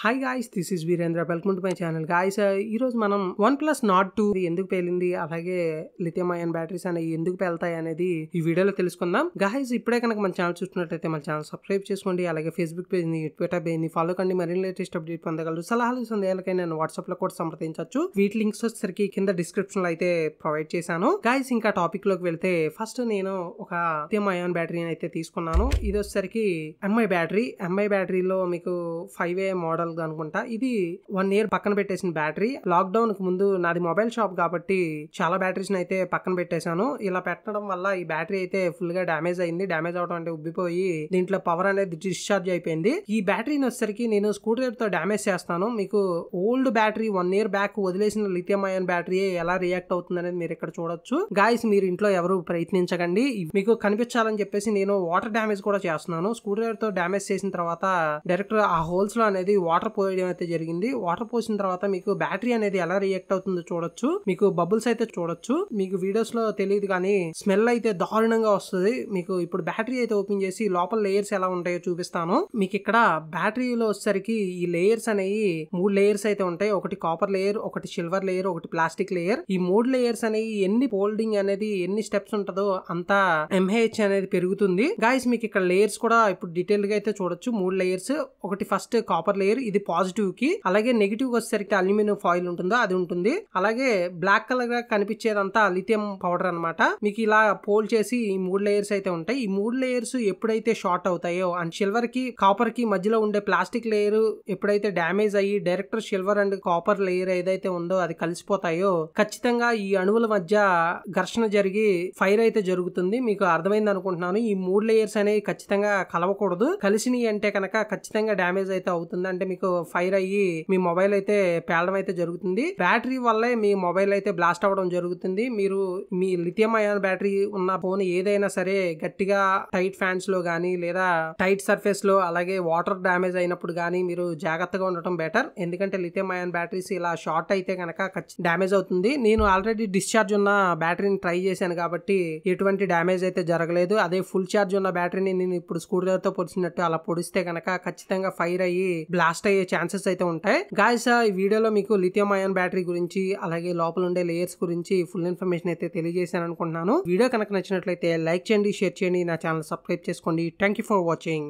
hi guys this is Virendra welcome to my channel guys ఈరోజు మనం one plus not two ఎందుకు పేలింది అలాగే లిథియం అయన్ బ్యాటరీస్ అనేవి ఎందుకు పేలుతాయి అనేది ఈ వీడియోలో తెలుసుకుందాం గాయస్ ఇప్పుడే కనుక మన ఛానల్ చూస్తున్నట్టయితే మన ఛానల్ సబ్స్క్రైబ్ చేసుకోండి అలాగే ఫేస్బుక్ పేజ్ని ట్విట్టర్ పేజ్ని ఫాలో కండి మరిన్ని లేటెస్ట్ అప్డేట్ పొందగలరు సలహాలు సందేహాలకైనా నేను వాట్సాప్లో కూడా సంప్రదించవచ్చు వీటి లింక్స్ వచ్చేసరికి కింద లో అయితే ప్రొవైడ్ చేశాను గాయస్ ఇంకా టాపిక్లోకి వెళ్తే ఫస్ట్ నేను ఒక లిథియం అయాన్ బ్యాటరీని అయితే తీసుకున్నాను ఇది వచ్చేసరికి ఎంఐ బ్యాటరీ ఎంఐ బ్యాటరీలో మీకు ఫైవ్ ఏ మోడల్ ఉండాలి అనుకుంటా ఇది వన్ ఇయర్ పక్కన పెట్టేసిన బ్యాటరీ లాక్డౌన్ కు ముందు నాది మొబైల్ షాప్ కాబట్టి చాలా బ్యాటరీస్ అయితే పక్కన పెట్టేశాను ఇలా పెట్టడం వల్ల ఈ బ్యాటరీ అయితే ఫుల్ గా డామేజ్ అయింది డామేజ్ అవడం అంటే ఉబ్బిపోయి దీంట్లో పవర్ అనేది డిశ్చార్జ్ అయిపోయింది ఈ బ్యాటరీని వచ్చేసరికి నేను స్కూటర్ తో డామేజ్ చేస్తాను మీకు old battery one year back వదిలేసిన లిథియం అయన్ బ్యాటరీ ఎలా రియాక్ట్ అవుతుంది అనేది మీరు ఇక్కడ చూడొచ్చు గాయస్ మీరు ఇంట్లో ఎవరు ప్రయత్నించకండి మీకు కనిపించాలని చెప్పేసి నేను వాటర్ డామేజ్ కూడా చేస్తున్నాను స్క్రూ డ్రైవర్ తో డామేజ్ చేసిన తర్వాత డైరెక్ట్ ఆ హోల్స్ లో అనేది వాటర్ వాటర్ పోయడం అయితే జరిగింది వాటర్ పోసిన తర్వాత మీకు బ్యాటరీ అనేది ఎలా రియాక్ట్ అవుతుందో చూడొచ్చు మీకు బబుల్స్ అయితే చూడొచ్చు మీకు వీడియోస్ లో తెలియదు కానీ స్మెల్ అయితే దారుణంగా వస్తుంది మీకు ఇప్పుడు బ్యాటరీ అయితే ఓపెన్ చేసి లోపల లేయర్స్ ఎలా ఉంటాయో చూపిస్తాను మీకు ఇక్కడ బ్యాటరీలో వచ్చేసరికి ఈ లేయర్స్ అనేవి మూడు లేయర్స్ అయితే ఉంటాయి ఒకటి కాపర్ లేయర్ ఒకటి సిల్వర్ లేయర్ ఒకటి ప్లాస్టిక్ లేయర్ ఈ మూడు లేయర్స్ అనేవి ఎన్ని ఫోల్డింగ్ అనేది ఎన్ని స్టెప్స్ ఉంటుందో అంత ఎంహెచ్ అనేది పెరుగుతుంది గాయస్ మీకు ఇక్కడ లేయర్స్ కూడా ఇప్పుడు డీటెయిల్ గా అయితే చూడొచ్చు మూడు లేయర్స్ ఒకటి ఫస్ట్ కాపర్ లేయర్ ఇది పాజిటివ్ కి అలాగే నెగిటివ్ వచ్చేసరికి అల్యూమినియం ఫాయిల్ ఉంటుందో అది ఉంటుంది అలాగే బ్లాక్ కలర్ గా కనిపించేదంతా లిథియం పౌడర్ అనమాట మీకు ఇలా పోల్ చేసి ఈ మూడు లేయర్స్ అయితే ఉంటాయి ఈ మూడు లేయర్స్ ఎప్పుడైతే షార్ట్ అవుతాయో అండ్ సిల్వర్ కి కాపర్ కి మధ్యలో ఉండే ప్లాస్టిక్ లేయర్ ఎప్పుడైతే డ్యామేజ్ అయ్యి director silver and copper layer ఏదైతే ఉందో అది కలిసిపోతాయో ఖచ్చితంగా ఈ అణువుల మధ్య ఘర్షణ జరిగి ఫైర్ అయితే జరుగుతుంది మీకు అర్థమైంది అనుకుంటున్నాను ఈ మూడు లేయర్స్ అనేవి ఖచ్చితంగా కలవకూడదు కలిసినవి అంటే కనుక ఖచ్చితంగా డ్యామేజ్ అయితే అవుతుంది అంటే మీకు మీకు ఫైర్ అయ్యి మీ మొబైల్ అయితే పేలడం అయితే జరుగుతుంది బ్యాటరీ వల్లే మీ మొబైల్ అయితే బ్లాస్ట్ అవ్వడం జరుగుతుంది మీరు మీ లిథియం అయాన్ బ్యాటరీ ఉన్న ఫోన్ ఏదైనా సరే గట్టిగా టైట్ ఫ్యాన్స్ లో కానీ లేదా టైట్ సర్ఫేస్ లో అలాగే వాటర్ డ్యామేజ్ అయినప్పుడు కానీ మీరు జాగ్రత్తగా ఉండటం బెటర్ ఎందుకంటే లిథియం అయాన్ బ్యాటరీస్ ఇలా షార్ట్ అయితే కనుక డ్యామేజ్ అవుతుంది నేను ఆల్రెడీ డిశ్చార్జ్ ఉన్న బ్యాటరీని ట్రై చేశాను కాబట్టి ఎటువంటి డ్యామేజ్ అయితే జరగలేదు అదే ఫుల్ చార్జ్ ఉన్న బ్యాటరీని నేను ఇప్పుడు స్కూటర్ తో పొడిచినట్టు అలా పొడిస్తే కనుక ఖచ్చితంగా ఫైర్ అయ్యి బ్లాస్ట్ బస్ట్ అయ్యే ఛాన్సెస్ అయితే ఉంటాయి గాయస్ ఈ వీడియోలో మీకు లిథియం అయాన్ బ్యాటరీ గురించి అలాగే లోపల ఉండే లేయర్స్ గురించి ఫుల్ ఇన్ఫర్మేషన్ అయితే తెలియజేశాను అనుకుంటున్నాను వీడియో కనుక నచ్చినట్లయితే లైక్ చేయండి షేర్ చేయండి నా ఛానల్ సబ్స్క్రైబ్ చేసుకోండి థ్యాంక్ ఫర్ వాచింగ్